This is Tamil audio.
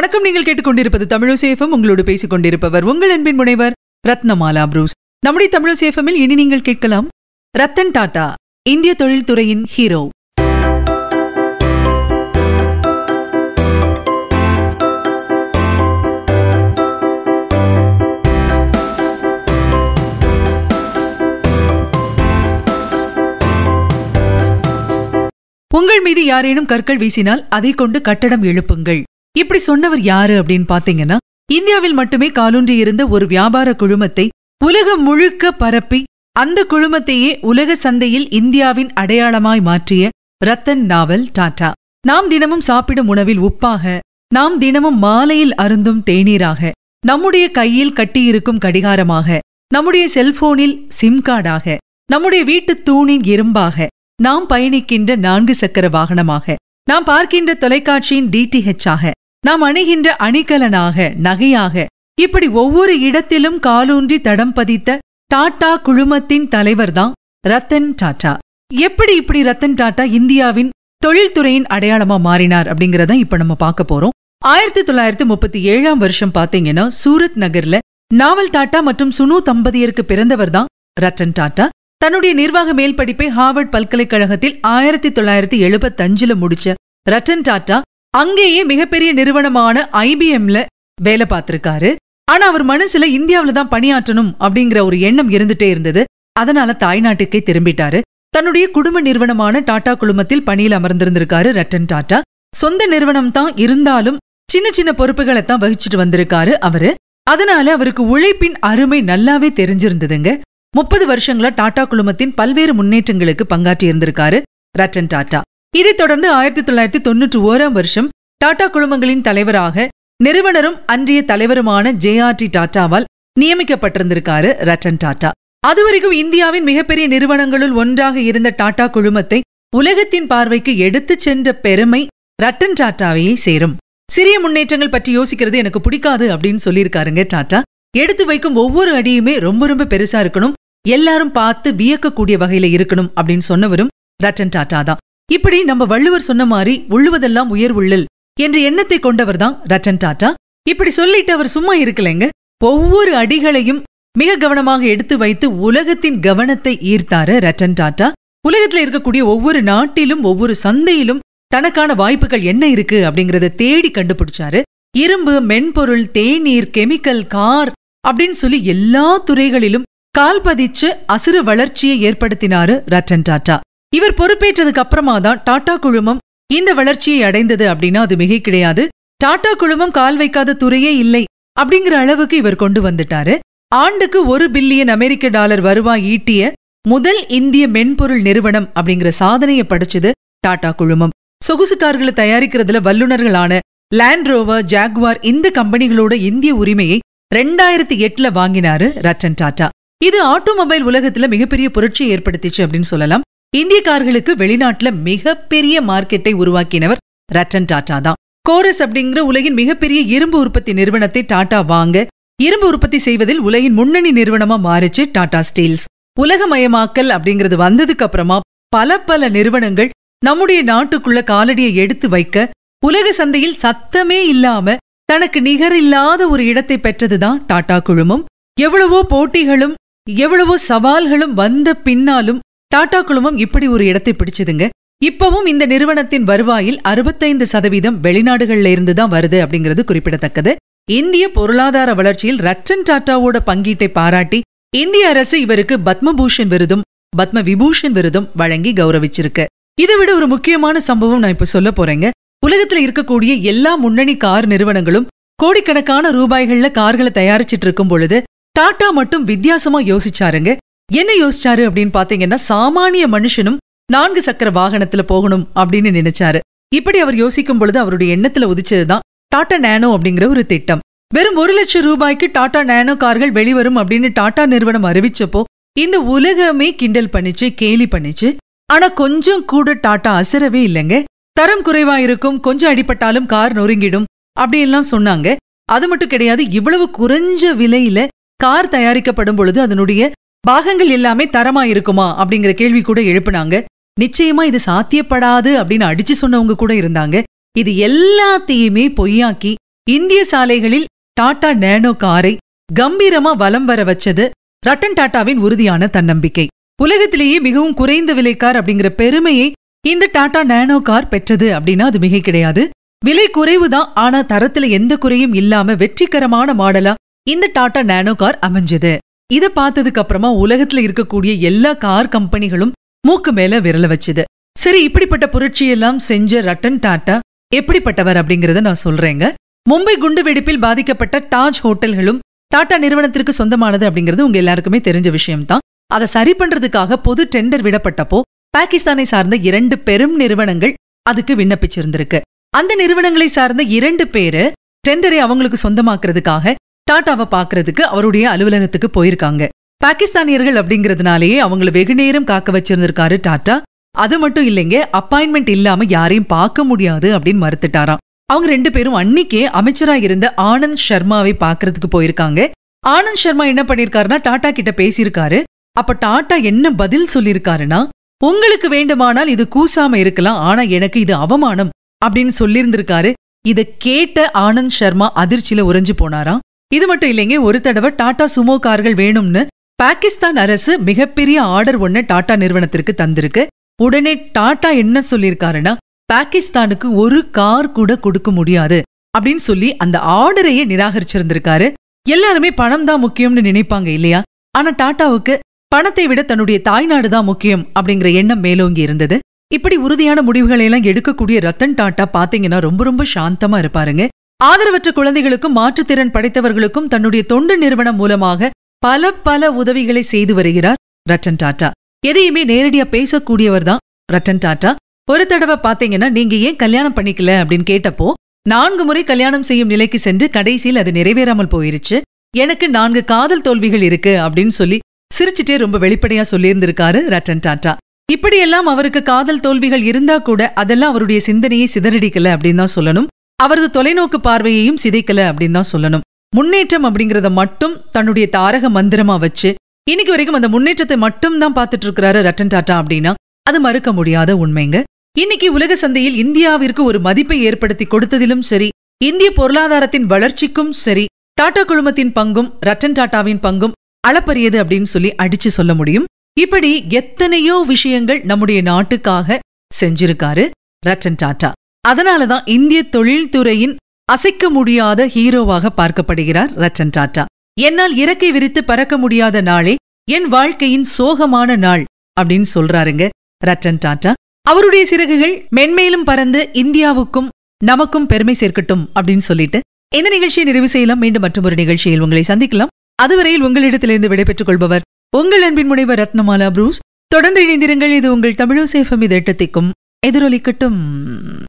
வணக்கம் நீங்கள் கேட்டுக்கொண்டிருப்பது தமிழசேஃபம் உங்களோடு பேசிக் கொண்டிருப்பவர் உங்கள் அன்பின் முனைவர் ரத்னமாலா புரூஸ் நம்முடைய தமிழசேஃபமில் இனி நீங்கள் கேட்கலாம் ரத்தன் டாடா இந்திய தொழில்துறையின் ஹீரோ உங்கள் மீது யாரேனும் கற்கள் வீசினால் அதை கொண்டு கட்டடம் எழுப்புங்கள் இப்படி சொன்னவர் யாரு அப்படின்னு பாத்தீங்கன்னா இந்தியாவில் மட்டுமே காலூன்றி இருந்த ஒரு வியாபார குழுமத்தை உலகம் முழுக்க பரப்பி அந்த குழுமத்தையே உலக சந்தையில் இந்தியாவின் அடையாளமாய் மாற்றிய ரத்தன் நாவல் டாடா நாம் தினமும் சாப்பிடும் உணவில் உப்பாக நாம் தினமும் மாலையில் அருந்தும் தேநீராக நம்முடைய கையில் கட்டியிருக்கும் கடிகாரமாக நம்முடைய செல்போனில் சிம் கார்டாக நம்முடைய வீட்டு தூணின் இரும்பாக நாம் பயணிக்கின்ற நான்கு சக்கர வாகனமாக நாம் பார்க்கின்ற தொலைக்காட்சியின் டிடிஹெச்சாக நாம் அணுகின்ற அணிகலனாக நகையாக இப்படி ஒவ்வொரு இடத்திலும் காலூன்றி தடம் பதித்த டாடா குழுமத்தின் தலைவர்தான் ரத்தன் டாடா எப்படி இப்படி ரத்தன் டாடா இந்தியாவின் தொழில்துறையின் அடையாளமா மாறினார் அப்படிங்கிறத இப்ப நம்ம பார்க்க போறோம் ஆயிரத்தி தொள்ளாயிரத்தி முப்பத்தி ஏழாம் வருஷம் பாத்தீங்கன்னா சூரத் நகர்ல நாவல் டாட்டா மற்றும் சுனு தம்பதியருக்கு பிறந்தவர் தான் ரத்தன் டாட்டா தன்னுடைய நிர்வாக மேல் படிப்பை ஹார்வர்ட் பல்கலைக்கழகத்தில் ஆயிரத்தி தொள்ளாயிரத்தி அஞ்சுல முடிச்ச ரத்தன் டாட்டா அங்கேயே மிகப்பெரிய நிறுவனமான ஐபிஎம்ல வேலை பார்த்திருக்காரு ஆனா அவர் மனசுல இந்தியாவில தான் பணியாற்றணும் அப்படிங்கிற ஒரு எண்ணம் இருந்துட்டே இருந்தது அதனால தாய்நாட்டுக்கே திரும்பிட்டாரு தன்னுடைய குடும்ப நிறுவனமான டாடா குழுமத்தில் பணியில் அமர்ந்திருந்திருக்காரு ரட்டன் டாட்டா சொந்த நிறுவனம் தான் இருந்தாலும் சின்ன சின்ன பொறுப்புகளை தான் வகிச்சுட்டு வந்திருக்காரு அவரு அதனால அவருக்கு உழைப்பின் அருமை நல்லாவே தெரிஞ்சிருந்ததுங்க முப்பது வருஷங்களா டாடா குழுமத்தின் பல்வேறு முன்னேற்றங்களுக்கு பங்காற்றி இருந்திருக்காரு ரட்டன் டாட்டா இதைத் தொடர்ந்து ஆயிரத்தி தொள்ளாயிரத்தி தொன்னூற்றி ஓராம் வருஷம் டாடா குழுமங்களின் தலைவராக நிறுவனரும் அன்றைய தலைவருமான ஜே ஆர் டி டாட்டாவால் நியமிக்கப்பட்டிருந்திருக்காரு ரத்தன் டாடா அதுவரைக்கும் இந்தியாவின் மிகப்பெரிய நிறுவனங்களுள் ஒன்றாக இருந்த டாடா குழுமத்தை உலகத்தின் பார்வைக்கு எடுத்துச் சென்ற பெருமை ரட்டன் டாட்டாவையே சேரும் சிறிய முன்னேற்றங்கள் பற்றி யோசிக்கிறது எனக்கு பிடிக்காது அப்படின்னு சொல்லியிருக்காருங்க டாடா எடுத்து வைக்கும் ஒவ்வொரு அடியுமே ரொம்ப ரொம்ப பெருசா இருக்கணும் எல்லாரும் பார்த்து வியக்கக்கூடிய வகையில இருக்கணும் அப்படின்னு சொன்னவரும் ரட்டன் டாட்டா தான் இப்படி நம்ம வள்ளுவர் சொன்ன மாதிரி உள்ளுவதெல்லாம் உயர்வுள்ளல் என்ற எண்ணத்தை கொண்டவர் தான் ரட்டன் டாட்டா இப்படி சொல்லிட்டு அவர் சும்மா இருக்கலைங்க ஒவ்வொரு அடிகளையும் மிக கவனமாக எடுத்து வைத்து உலகத்தின் கவனத்தை ஈர்த்தாரு ரட்டன் டாட்டா உலகத்துல இருக்கக்கூடிய ஒவ்வொரு நாட்டிலும் ஒவ்வொரு சந்தையிலும் தனக்கான வாய்ப்புகள் என்ன இருக்கு அப்படிங்கறத தேடி கண்டுபிடிச்சாரு இரும்பு மென்பொருள் தேநீர் கெமிக்கல் கார் அப்படின்னு சொல்லி எல்லா துறைகளிலும் கால் பதிச்சு அசுறு வளர்ச்சியை ஏற்படுத்தினாரு ரட்டன் டாட்டா இவர் பொறுப்பேற்றதுக்கு அப்புறமா தான் டாடா குழுமம் இந்த வளர்ச்சியை அடைந்தது அப்படின்னா அது மிகை கிடையாது டாடா குழுமம் கால் வைக்காத துறையே இல்லை அப்படிங்கிற அளவுக்கு இவர் கொண்டு வந்துட்டாரு ஆண்டுக்கு ஒரு பில்லியன் அமெரிக்க டாலர் வருவாய் ஈட்டிய முதல் இந்திய மென்பொருள் நிறுவனம் அப்படிங்கிற சாதனையை படிச்சது டாடா குழுமம் சொகுசு கார்களை தயாரிக்கிறதுல வல்லுநர்களான லேண்ட்ரோவர் ஜாக்வார் இந்த கம்பெனிகளோட இந்திய உரிமையை ரெண்டாயிரத்தி எட்டுல வாங்கினாரு ரத்தன் டாடா இது ஆட்டோமொபைல் உலகத்துல மிகப்பெரிய புரட்சியை ஏற்படுத்திச்சு அப்படின்னு சொல்லலாம் இந்திய கார்களுக்கு வெளிநாட்டுல மிகப்பெரிய மார்க்கெட்டை உருவாக்கினவர் ரத்தன் டாடா தான் கோரஸ் அப்படிங்கிற உலகின் மிகப்பெரிய இரும்பு உற்பத்தி நிறுவனத்தை டாடா வாங்க இரும்பு உற்பத்தி செய்வதில் உலகின் முன்னணி நிறுவனமா மாறிச்சு டாடா ஸ்டீல்ஸ் உலகமயமாக்கல் அப்படிங்கிறது வந்ததுக்கு அப்புறமா பல பல நிறுவனங்கள் நம்முடைய நாட்டுக்குள்ள காலடியை எடுத்து வைக்க உலக சந்தையில் சத்தமே இல்லாம தனக்கு நிகர் இல்லாத ஒரு இடத்தை பெற்றதுதான் டாடா குழுமம் எவ்வளவோ போட்டிகளும் எவ்வளவோ சவால்களும் வந்த பின்னாலும் டாடா குழுமம் இப்படி ஒரு இடத்தை பிடிச்சதுங்க இப்பவும் இந்த நிறுவனத்தின் வருவாயில் அறுபத்தைந்து சதவீதம் வெளிநாடுகள்ல இருந்து தான் வருது அப்படிங்கிறது குறிப்பிடத்தக்கது இந்திய பொருளாதார வளர்ச்சியில் ரட்டன் டாட்டாவோட பங்கீட்டை பாராட்டி இந்திய அரசு இவருக்கு பத்மபூஷன் விருதும் பத்ம விபூஷன் விருதும் வழங்கி கௌரவிச்சிருக்கு இதை விட ஒரு முக்கியமான சம்பவம் நான் இப்ப சொல்ல போறேங்க உலகத்துல இருக்கக்கூடிய எல்லா முன்னணி கார் நிறுவனங்களும் கோடிக்கணக்கான ரூபாய்கள்ல கார்களை தயாரிச்சிட்டு இருக்கும் பொழுது டாடா மட்டும் வித்தியாசமா யோசிச்சாருங்க என்ன யோசிச்சாரு அப்படின்னு பாத்தீங்கன்னா சாமானிய மனுஷனும் நான்கு சக்கர வாகனத்துல போகணும் அப்படின்னு நினைச்சாரு இப்படி அவர் யோசிக்கும் பொழுது அவருடைய எண்ணத்துல உதிச்சதுதான் டாடா நேனோ அப்படிங்கிற ஒரு திட்டம் வெறும் ஒரு லட்சம் ரூபாய்க்கு டாடா நேனோ கார்கள் வெளிவரும் அப்படின்னு டாடா நிறுவனம் அறிவிச்சப்போ இந்த உலகமே கிண்டல் பண்ணிச்சு கேலி பண்ணிச்சு ஆனா கொஞ்சம் கூட டாடா அசரவே இல்லைங்க தரம் குறைவா இருக்கும் கொஞ்சம் அடிபட்டாலும் கார் நொறுங்கிடும் அப்படின்லாம் சொன்னாங்க அது மட்டும் கிடையாது இவ்வளவு குறைஞ்ச விலையில கார் தயாரிக்கப்படும் பொழுது அதனுடைய பாகங்கள் எல்லாமே தரமா இருக்குமா அப்படிங்கிற கேள்வி கூட எழுப்புனாங்க நிச்சயமா இது சாத்தியப்படாது அப்படின்னு அடிச்சு சொன்னவங்க கூட இருந்தாங்க இது எல்லாத்தையுமே பொய்யாக்கி இந்திய சாலைகளில் டாடா நேனோ காரை கம்பீரமா வலம் வர வச்சது ரட்டன் டாட்டாவின் உறுதியான தன்னம்பிக்கை உலகத்திலேயே மிகவும் குறைந்த விலைக்கார் அப்படிங்கிற பெருமையை இந்த டாடா நேனோ கார் பெற்றது அப்படின்னா அது மிகை கிடையாது விலை குறைவு தான் ஆனா தரத்துல எந்த குறையும் இல்லாம வெற்றிகரமான மாடலா இந்த டாடா நேனோ கார் அமைஞ்சது இதை பார்த்ததுக்கு அப்புறமா உலகத்துல இருக்கக்கூடிய எல்லா கார் கம்பெனிகளும் மூக்கு மேல விரல வச்சுது சரி இப்படிப்பட்ட புரட்சியெல்லாம் செஞ்ச ரட்டன் டாட்டா எப்படிப்பட்டவர் அப்படிங்கறத நான் சொல்றேங்க மும்பை குண்டு வெடிப்பில் பாதிக்கப்பட்ட டாஜ் ஹோட்டல்களும் டாடா நிறுவனத்திற்கு சொந்தமானது அப்படிங்கிறது உங்க எல்லாருக்குமே தெரிஞ்ச விஷயம்தான் அதை சரி பண்றதுக்காக பொது டெண்டர் விடப்பட்டப்போ பாகிஸ்தானை சார்ந்த இரண்டு பெரும் நிறுவனங்கள் அதுக்கு விண்ணப்பிச்சிருந்திருக்கு அந்த நிறுவனங்களை சார்ந்த இரண்டு பேரு டெண்டரை அவங்களுக்கு சொந்தமாக்குறதுக்காக டாட்டாவை பார்க்கறதுக்கு அவருடைய அலுவலகத்துக்கு போயிருக்காங்க பாகிஸ்தானியர்கள் அப்படிங்கறதுனாலயே அவங்களை வெகு நேரம் காக்க வச்சிருந்திருக்காரு டாட்டா அது மட்டும் இல்லைங்க அப்பாயின்மெண்ட் இல்லாம யாரையும் பார்க்க முடியாது அப்படின்னு மறுத்துட்டாராம் அவங்க ரெண்டு பேரும் அன்னைக்கே அமைச்சரா இருந்த ஆனந்த் சர்மாவை பாக்குறதுக்கு போயிருக்காங்க ஆனந்த் சர்மா என்ன பண்ணிருக்காருன்னா டாடா கிட்ட பேசியிருக்காரு அப்ப டாடா என்ன பதில் சொல்லியிருக்காருன்னா உங்களுக்கு வேண்டுமானால் இது கூசாம இருக்கலாம் ஆனா எனக்கு இது அவமானம் அப்படின்னு சொல்லியிருந்திருக்காரு இதை கேட்ட ஆனந்த் ஷர்மா அதிர்ச்சியில உறைஞ்சு போனாராம் இது மட்டும் இல்லைங்க ஒரு தடவை டாடா சுமோ கார்கள் வேணும்னு பாகிஸ்தான் அரசு மிகப்பெரிய ஆர்டர் ஒன்னு டாடா நிறுவனத்திற்கு தந்திருக்கு உடனே டாடா என்ன சொல்லியிருக்காருன்னா பாகிஸ்தானுக்கு ஒரு கார் கூட கொடுக்க முடியாது அப்படின்னு சொல்லி அந்த ஆர்டரையே நிராகரிச்சிருந்திருக்காரு எல்லாருமே பணம் தான் முக்கியம்னு நினைப்பாங்க இல்லையா ஆனா டாட்டாவுக்கு பணத்தை விட தன்னுடைய தாய்நாடு தான் முக்கியம் அப்படிங்கிற எண்ணம் மேலோங்கி இருந்தது இப்படி உறுதியான முடிவுகளை எல்லாம் எடுக்கக்கூடிய ரத்தன் டாட்டா பாத்தீங்கன்னா ரொம்ப ரொம்ப சாந்தமா இருப்பாருங்க ஆதரவற்ற குழந்தைகளுக்கும் மாற்றுத்திறன் படைத்தவர்களுக்கும் தன்னுடைய தொண்டு நிறுவனம் மூலமாக பல பல உதவிகளை செய்து வருகிறார் ரத்தன் டாட்டா எதையுமே நேரடியா பேசக்கூடியவர் தான் ரத்தன் டாட்டா ஒரு தடவை பாத்தீங்கன்னா நீங்க ஏன் கல்யாணம் பண்ணிக்கல அப்படின்னு கேட்டப்போ நான்கு முறை கல்யாணம் செய்யும் நிலைக்கு சென்று கடைசியில் அது நிறைவேறாமல் போயிருச்சு எனக்கு நான்கு காதல் தோல்விகள் இருக்கு அப்படின்னு சொல்லி சிரிச்சுட்டே ரொம்ப வெளிப்படையா சொல்லியிருந்திருக்காரு ரத்தன் டாட்டா இப்படியெல்லாம் அவருக்கு காதல் தோல்விகள் இருந்தா கூட அதெல்லாம் அவருடைய சிந்தனையை சிதறடிக்கல அப்படின்னு தான் சொல்லணும் அவரது தொலைநோக்கு பார்வையையும் சிதைக்கல அப்படின்னு தான் சொல்லணும் முன்னேற்றம் அப்படிங்கிறத மட்டும் தன்னுடைய தாரக மந்திரமா வச்சு இன்னைக்கு வரைக்கும் அந்த முன்னேற்றத்தை மட்டும் தான் பார்த்துட்டு இருக்கிறாரு ரட்டன் டாட்டா அப்படின்னா அது மறுக்க முடியாத உண்மைங்க இன்னைக்கு உலக சந்தையில் இந்தியாவிற்கு ஒரு மதிப்பை ஏற்படுத்தி கொடுத்ததிலும் சரி இந்திய பொருளாதாரத்தின் வளர்ச்சிக்கும் சரி டாடா குழுமத்தின் பங்கும் ரட்டன் டாட்டாவின் பங்கும் அளப்பரியது அப்படின்னு சொல்லி அடிச்சு சொல்ல முடியும் இப்படி எத்தனையோ விஷயங்கள் நம்முடைய நாட்டுக்காக செஞ்சிருக்காரு ரட்டன் டாட்டா அதனால தான் இந்திய தொழில்துறையின் அசைக்க முடியாத ஹீரோவாக பார்க்கப்படுகிறார் ரச்சன் டாட்டா என்னால் இறக்கை விரித்து பறக்க முடியாத நாளே என் வாழ்க்கையின் சோகமான நாள் அப்படின்னு சொல்றாருங்க ரச்சன் டாட்டா அவருடைய சிறகுகள் மென்மேலும் பறந்து இந்தியாவுக்கும் நமக்கும் பெருமை சேர்க்கட்டும் அப்படின்னு சொல்லிட்டு இந்த நிகழ்ச்சியை நிறைவு செய்யலாம் மீண்டும் மற்றொரு நிகழ்ச்சியில் உங்களை சந்திக்கலாம் அதுவரையில் உங்களிடத்திலிருந்து விடைபெற்றுக் கொள்பவர் உங்கள் அன்பின் முனைவர் ரத்னமாலா புரூஸ் தொடர்ந்து இணைந்திருங்கள் இது உங்கள் தமிழசேஃபம் இது எட்டத்திற்கும் எதிரொலிக்கட்டும்